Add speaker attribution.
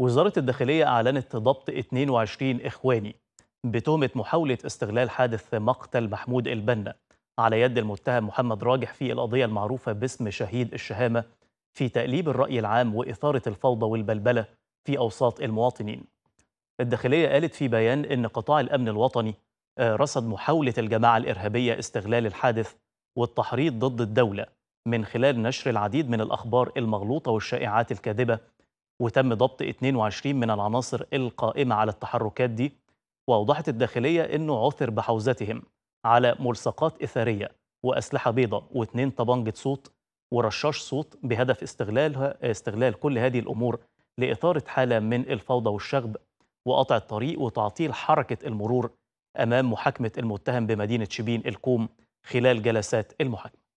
Speaker 1: وزارة الداخلية أعلنت ضبط 22 إخواني بتهمة محاولة استغلال حادث مقتل محمود البنا على يد المتهم محمد راجح في القضية المعروفة باسم شهيد الشهامة في تأليب الرأي العام وإثارة الفوضى والبلبلة في أوساط المواطنين. الداخلية قالت في بيان إن قطاع الأمن الوطني آه، رصد محاولة الجماعة الإرهابية استغلال الحادث والتحريض ضد الدولة من خلال نشر العديد من الأخبار المغلوطة والشائعات الكاذبة وتم ضبط 22 من العناصر القائمة على التحركات دي وأوضحت الداخلية أنه عثر بحوزتهم على ملصقات إثارية وأسلحة بيضاء واثنين طبانجة صوت ورشاش صوت بهدف استغلال استغلال كل هذه الأمور لإثارة حالة من الفوضى والشغب وقطع الطريق وتعطيل حركة المرور أمام محاكمة المتهم بمدينة شبين الكوم خلال جلسات المحاكمة